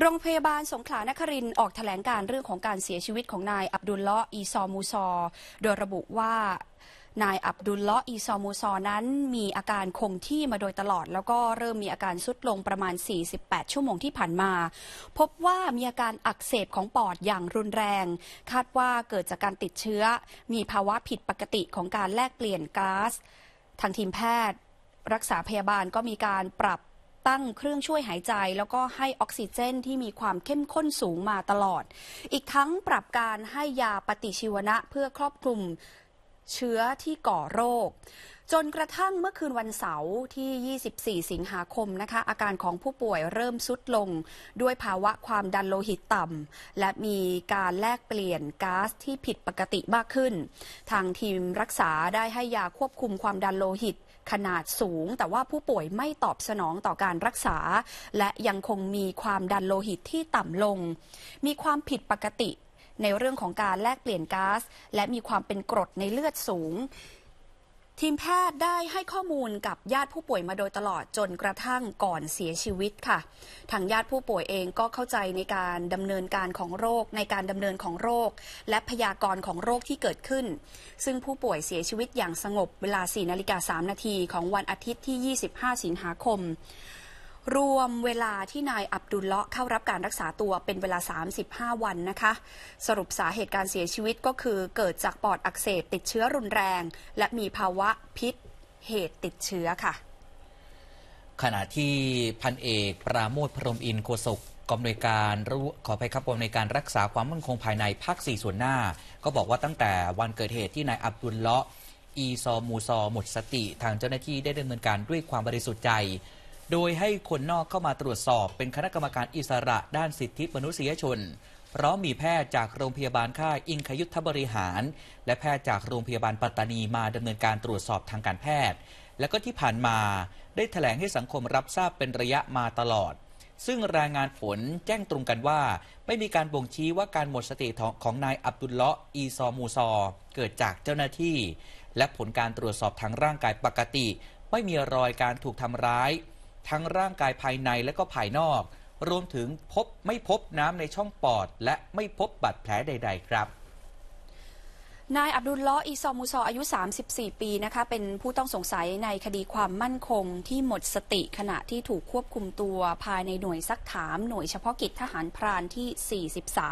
โรงพยาบาลสงขลานครินออกถแถลงการเรื่องของการเสียชีวิตของนายอับดุลเลาะอีซอมูซอโดยระบุว่านายอับดุลเลาะอีซอมูซอนั้นมีอาการคงที่มาโดยตลอด แล้วก็เริ่มมีอาการสุดลงประมาณ 48 ชั่วโมงที่ผ่านมา พบว่ามีอาการอักเสบของปอดอย่างรุนแรง คาดว่าเกิดจากการติดเชื้อ มีภาวะผิดปกติของการแลกเปลี่ยนก๊าซทางทีมแพทย์รักษาพยาบาลก็มีการปรับตั้งเครื่องช่วยหายใจแล้วก็ให้ออกซิเจนที่มีความเข้มข้นสูงมาตลอด อีกทั้งปรับการให้ยาปฏิชีวนะเพื่อครอบคลุมเชื้อที่ก่อโรค จนกระทั่งเมื่อคืนวันเสาร์ที่ 24 สิงหาคมนะคะ อาการของผู้ป่วยเริ่มสุดลงด้วยภาวะความดันโลหิตต่ำและมีการแลกเปลี่ยนก๊าซที่ผิดปกติมากขึ้น ทางทีมรักษาได้ให้ยาควบคุมความดันโลหิตขนาดสูง แต่ว่าผู้ป่วยไม่ตอบสนองต่อการรักษา และยังคงมีความดันโลหิตที่ต่ำลง มีความผิดปกติในเรื่องของการแลกเปลี่ยนก๊าซและมีความเป็นกรดในเลือดสูง ทีมแพทย์ได้ให้ข้อมูลกับญาติผู้ป่วยมาโดยตลอดจนกระทั่งก่อนเสียชีวิตค่ะทางญาติผู้ป่วยเองก็เข้าใจในการดำเนินการของโรคในการดำเนินของโรค และพยากรณ์ของโรคที่เกิดขึ้น ซึ่งผู้ป่วยเสียชีวิตอย่างสงบเวลา4นาฬิกา3นาทีของวันอาทิตย์ที่ 25 สิงหาคมรวมเวลาที่นายอับดุลเลาะเข้ารับการรักษาตัวเป็นเวลา 35 วันนะคะ สรุปสาเหตุการเสียชีวิตก็คือเกิดจากปอดอักเสบติดเชื้อรุนแรง และมีภาวะพิษเหตุติดเชื้อค่ะ ขณะที่พันเอกปราโมทพรมอินโคศกกอมอนยการรู้ขอไปครับกรมในการรักษาความมั่นคงภายในภาค4ส่วนหน้า ก็บอกว่าตั้งแต่วันเกิดเหตุที่นายอับดุลเลาะอีซอมูซอหมดสติ ทางเจ้าหน้าที่ได้ดำเนินการด้วยความบริสุทธิ์ใจโดยให้คนนอกเข้ามาตรวจสอบ เป็นคณะกรรมการอิสระด้านสิทธิมนุษยชน เพราะมีแพทย์จากโรงพยาบาลค่ายอิงคยุทธบริหาร และแพทย์จากโรงพยาบาลปัตตานีมาดำเนินการตรวจสอบทางการแพทย์ และก็ที่ผ่านมาได้ถแถลงให้สังคมรับทราบเป็นระยะมาตลอด ซึ่งรายงานผลแจ้งตรงกันว่า ไม่มีการบ่งชี้ว่าการหมดสติของนายอับดุลเลาะอีซอมูซอเกิดจากเจ้าหน้าที่ และผลการตรวจสอบทางร่างกายปกติ ไม่มีรอยการถูกทำร้ายทั้งร่างกายภายในและก็ภายนอก รวมถึงพบไม่พบน้ำในช่องปอด และไม่พบบาดแผลใดๆครับนายอับดุลลออีซอมูซอ อายุ 34 ปีนะคะ เป็นผู้ต้องสงสัยในคดีความมั่นคงที่หมดสติขณะที่ถูกควบคุมตัว ภายในหน่วยซักถามหน่วยเฉพาะกิจทหารพรานที่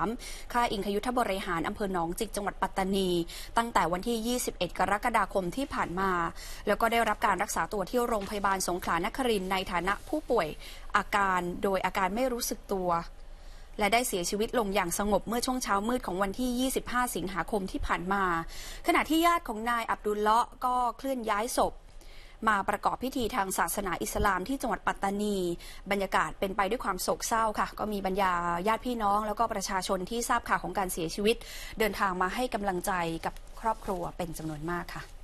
43 ค่ายอิงคยุทธบริหารอำเภอหนองจิกจังหวัดปัตตานี ตั้งแต่วันที่ 21 กรกฎาคมที่ผ่านมาแล้วก็ได้รับการรักษาตัวที่โรงพยาบาลสงขลานครินในฐานะผู้ป่วยอาการ โดยอาการไม่รู้สึกตัวและได้เสียชีวิตลงอย่างสงบเมื่อช่วงเช้ามืดของวันที่ 25 สิงหาคมที่ผ่านมา ขณะที่ญาติของนายอับดุลเลาะก็เคลื่อนย้ายศพ มาประกอบพิธีทางศาสนาอิสลามที่จังหวัดปัตตานี บรรยากาศเป็นไปด้วยความโศกเศร้าค่ะ ก็มีบรรดาญาติพี่น้องแล้วก็ประชาชนที่ทราบข่าวของการเสียชีวิต เดินทางมาให้กำลังใจกับครอบครัวเป็นจำนวนมากค่ะ